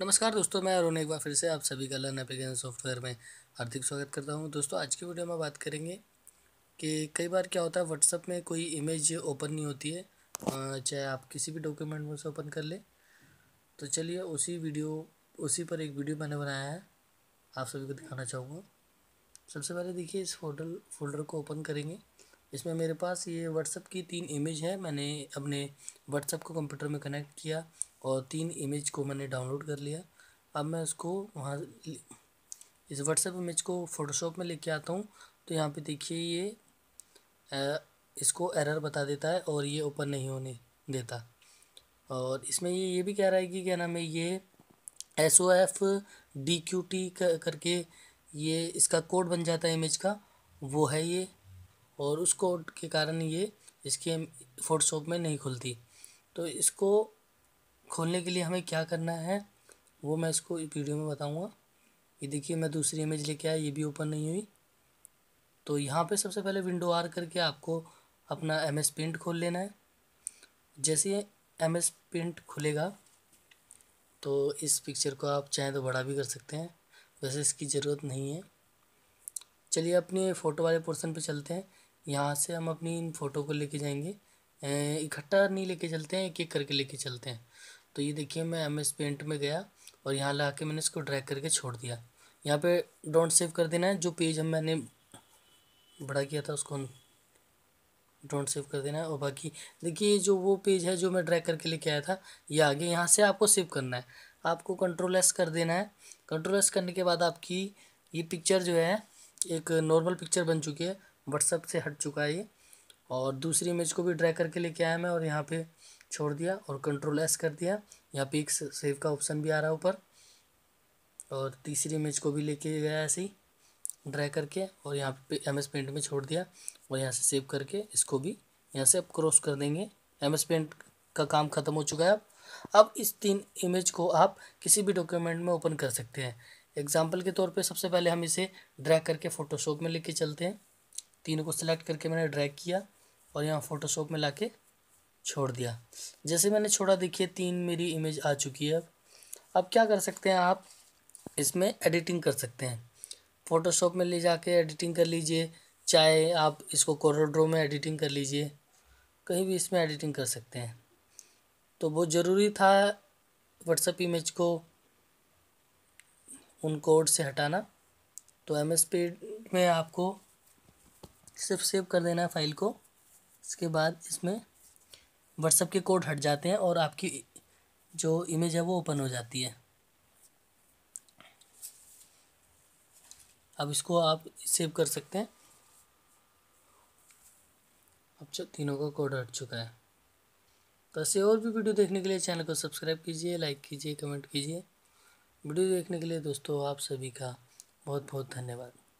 नमस्कार दोस्तों मैं अरुण एक बार फिर से आप सभी का लर्न एप्लीकेशन सॉफ्टवेयर में हार्दिक स्वागत करता हूं दोस्तों आज की वीडियो में बात करेंगे कि कई बार क्या होता है व्हाट्सअप में कोई इमेज ओपन नहीं होती है चाहे आप किसी भी डॉक्यूमेंट में उसे ओपन कर लें तो चलिए उसी वीडियो उसी पर एक वीडियो मैंने बनाया है आप सभी को दिखाना चाहूँगा सबसे पहले देखिए इस फोल्डर फोल्डर को ओपन करेंगे इसमें मेरे पास ये व्हाट्सअप की तीन इमेज है मैंने अपने व्हाट्सअप को कंप्यूटर में कनेक्ट किया और तीन इमेज को मैंने डाउनलोड कर लिया अब मैं इसको वहाँ इस व्हाट्सएप इमेज को फ़ोटोशॉप में लेके आता हूँ तो यहाँ पे देखिए ये इसको एरर बता देता है और ये ओपन नहीं होने देता और इसमें ये ये भी कह रहा है कि क्या नाम है ये S O F D Q T करके ये इसका कोड बन जाता है इमेज का वो है ये और उस कोड के कारण ये इसके फ़ोटोशॉप में नहीं खुलती तो इसको खोलने के लिए हमें क्या करना है वो मैं इसको वीडियो में बताऊँगा ये देखिए मैं दूसरी इमेज लेके आया ये भी ओपन नहीं हुई तो यहाँ पे सबसे पहले विंडो आर करके आपको अपना एम एस पेंट खोल लेना है जैसे एम एस पेंट खुलेगा तो इस पिक्चर को आप चाहें तो बड़ा भी कर सकते हैं वैसे इसकी ज़रूरत नहीं है चलिए अपने फ़ोटो वाले पोर्सन पे चलते हैं यहाँ से हम अपनी इन फ़ोटो को लेके जाएंगे इकट्ठा नहीं लेके चलते हैं एक एक करके लेके चलते हैं तो ये देखिए मैं एम एस पेंट में गया और यहाँ ला के मैंने इसको ड्रैग करके छोड़ दिया यहाँ पे डोंट सेव कर देना है जो पेज हम मैंने बड़ा किया था उसको डोंट सेव कर देना है और बाकी देखिए जो वो पेज है जो मैं ड्रैग करके लेके आया था ये यह आगे यहाँ से आपको सेव करना है आपको कंट्रोल एस कर देना है कंट्रोल एस करने के बाद आपकी ये पिक्चर जो है एक नॉर्मल पिक्चर बन चुकी है व्हाट्सअप से हट चुका है ये और दूसरी इमेज को भी ड्रैग करके लेके आया मैं और यहाँ पे छोड़ दिया और कंट्रोल एस कर दिया यहाँ पे एक सेव का ऑप्शन भी आ रहा है ऊपर और तीसरी इमेज को भी लेके गया ऐसे ही ड्रा करके और यहाँ पे एम एस पेंट में छोड़ दिया और यहाँ से सेव करके इसको भी यहाँ से अब क्रॉस कर देंगे एम एस पेंट का काम ख़त्म हो चुका है अब अब इस तीन इमेज को आप किसी भी डॉक्यूमेंट में ओपन कर सकते हैं एग्जाम्पल के तौर पर सबसे पहले हम इसे ड्रा करके फ़ोटोशॉप में लेके चलते हैं तीनों को सिलेक्ट करके मैंने ड्रैग किया और यहाँ फ़ोटोशॉप में लाके छोड़ दिया जैसे मैंने छोड़ा देखिए तीन मेरी इमेज आ चुकी है अब अब क्या कर सकते हैं आप इसमें एडिटिंग कर सकते हैं फ़ोटोशॉप में ले जाके एडिटिंग कर लीजिए चाहे आप इसको कोरोड्रो में एडिटिंग कर लीजिए कहीं भी इसमें एडिटिंग कर सकते हैं तो वो ज़रूरी था व्हाट्सएप इमेज को उन कोड से हटाना तो एम एस में आपको सिर्फ सेव कर देना है फाइल को इसके बाद इसमें व्हाट्सअप के कोड हट जाते हैं और आपकी जो इमेज है वो ओपन हो जाती है अब इसको आप सेव कर सकते हैं अब तीनों का कोड हट चुका है तो ऐसे और भी वीडियो देखने के लिए चैनल को सब्सक्राइब कीजिए लाइक कीजिए कमेंट कीजिए वीडियो देखने के लिए दोस्तों आप सभी का बहुत बहुत धन्यवाद